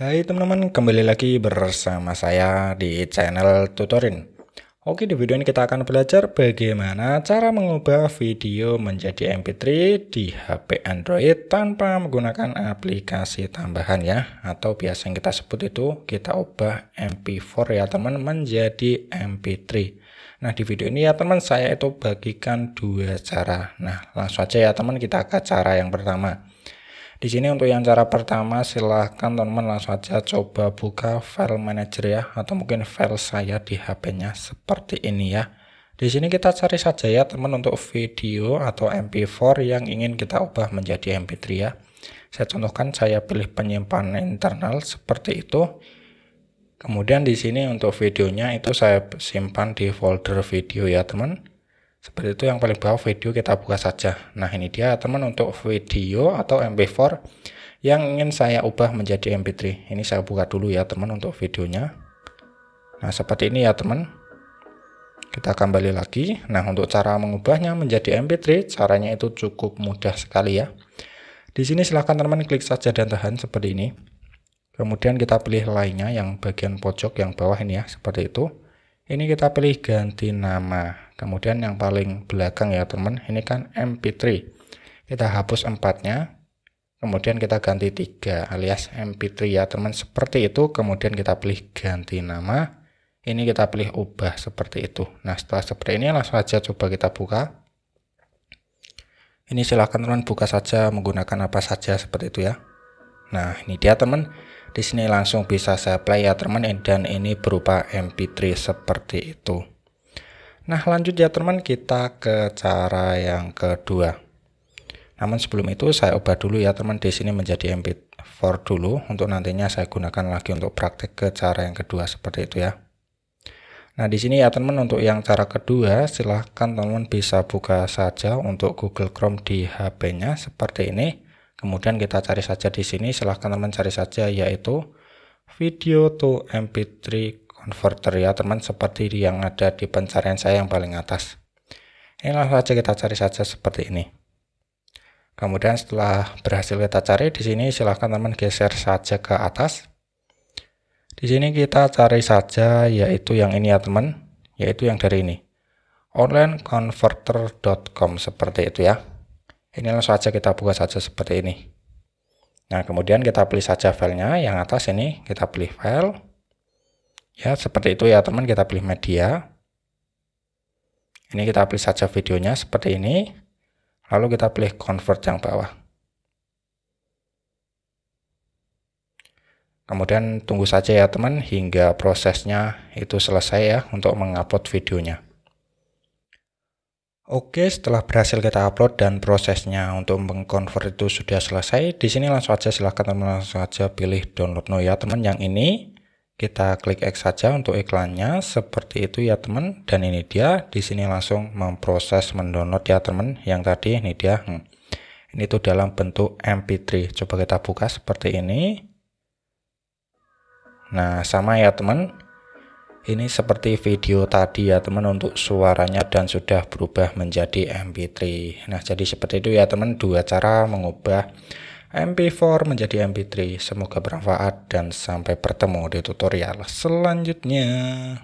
Hai teman-teman, kembali lagi bersama saya di channel Tutorin. Oke, di video ini kita akan belajar bagaimana cara mengubah video menjadi MP3 di HP Android tanpa menggunakan aplikasi tambahan ya, atau biasa yang kita sebut itu kita ubah MP4 ya teman menjadi MP3. Nah, di video ini ya teman saya itu bagikan dua cara. Nah, langsung aja ya teman kita ke cara yang pertama. Di sini untuk yang cara pertama silahkan teman-teman langsung aja coba buka file manager ya atau mungkin file saya di HP-nya seperti ini ya. Di sini kita cari saja ya teman untuk video atau MP4 yang ingin kita ubah menjadi MP3 ya. Saya contohkan saya pilih penyimpanan internal seperti itu. Kemudian di sini untuk videonya itu saya simpan di folder video ya teman seperti itu yang paling bawah video kita buka saja nah ini dia teman untuk video atau mp4 yang ingin saya ubah menjadi mp3 ini saya buka dulu ya teman untuk videonya nah seperti ini ya teman kita kembali lagi nah untuk cara mengubahnya menjadi mp3 caranya itu cukup mudah sekali ya di sini silahkan teman klik saja dan tahan seperti ini kemudian kita pilih lainnya yang bagian pojok yang bawah ini ya seperti itu ini kita pilih ganti nama Kemudian yang paling belakang ya teman, ini kan MP3. Kita hapus empatnya, kemudian kita ganti 3 alias MP3 ya teman. Seperti itu, kemudian kita pilih ganti nama. Ini kita pilih ubah seperti itu. Nah setelah seperti ini langsung aja coba kita buka. Ini silahkan teman buka saja menggunakan apa saja seperti itu ya. Nah ini dia teman di sini langsung bisa saya play ya teman dan ini berupa mp3 seperti itu Nah lanjut ya teman kita ke cara yang kedua. Namun sebelum itu saya ubah dulu ya teman di sini menjadi MP4 dulu untuk nantinya saya gunakan lagi untuk praktek ke cara yang kedua seperti itu ya. Nah, di sini ya teman untuk yang cara kedua, silahkan teman bisa buka saja untuk Google Chrome di HP-nya seperti ini. Kemudian kita cari saja di sini, silahkan teman cari saja yaitu video to mp3 converter ya teman seperti yang ada di pencarian saya yang paling atas ini langsung saja kita cari saja seperti ini kemudian setelah berhasil kita cari di sini silahkan teman geser saja ke atas di sini kita cari saja yaitu yang ini ya teman yaitu yang dari ini onlineconverter.com seperti itu ya ini langsung saja kita buka saja seperti ini Nah, kemudian kita pilih saja filenya. Yang atas ini kita pilih file. Ya, seperti itu ya teman, kita pilih media. Ini kita pilih saja videonya seperti ini. Lalu kita pilih convert yang bawah. Kemudian tunggu saja ya teman hingga prosesnya itu selesai ya untuk mengupload videonya. Oke, setelah berhasil kita upload dan prosesnya untuk mengkonvert itu sudah selesai, di sini langsung aja silahkan teman langsung aja pilih download no ya teman yang ini kita klik X saja untuk iklannya seperti itu ya teman dan ini dia di sini langsung memproses mendownload ya teman yang tadi ini dia hmm. ini tuh dalam bentuk mp3 coba kita buka seperti ini nah sama ya teman ini seperti video tadi ya teman untuk suaranya dan sudah berubah menjadi mp3 nah jadi seperti itu ya teman dua cara mengubah MP4 menjadi MP3. Semoga bermanfaat dan sampai bertemu di tutorial selanjutnya.